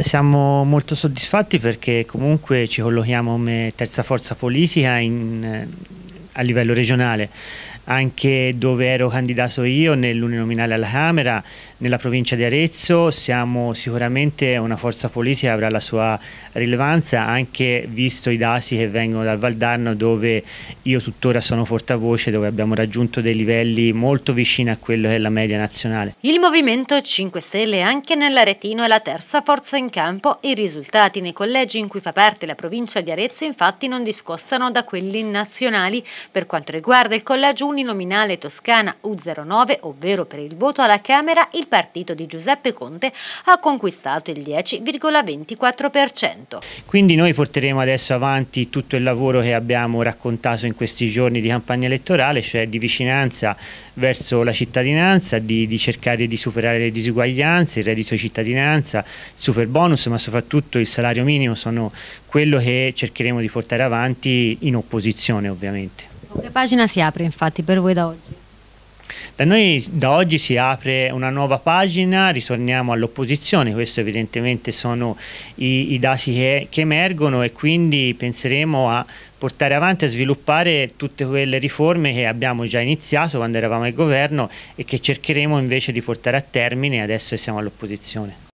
Siamo molto soddisfatti perché comunque ci collochiamo come terza forza politica in, eh, a livello regionale anche dove ero candidato io nell'uninominale alla Camera, nella provincia di Arezzo, siamo sicuramente una forza politica che avrà la sua rilevanza anche visto i dati che vengono dal Valdarno dove io tuttora sono portavoce, dove abbiamo raggiunto dei livelli molto vicini a quello che è la media nazionale. Il Movimento 5 Stelle anche nell'Aretino è la terza forza in campo, i risultati nei collegi in cui fa parte la provincia di Arezzo infatti non discostano da quelli nazionali. Per quanto riguarda il collegio uninominale toscana U09, ovvero per il voto alla Camera, il partito di Giuseppe Conte ha conquistato il 10,24%. Quindi noi porteremo adesso avanti tutto il lavoro che abbiamo raccontato in questi giorni di campagna elettorale, cioè di vicinanza verso la cittadinanza, di, di cercare di superare le disuguaglianze, il reddito di cittadinanza, il super bonus, ma soprattutto il salario minimo sono quello che cercheremo di portare avanti in opposizione ovviamente. Con che pagina si apre infatti per voi da oggi? Da noi da oggi si apre una nuova pagina, ritorniamo all'opposizione, questi evidentemente sono i, i dati che, che emergono e quindi penseremo a portare avanti e sviluppare tutte quelle riforme che abbiamo già iniziato quando eravamo al governo e che cercheremo invece di portare a termine adesso che siamo all'opposizione.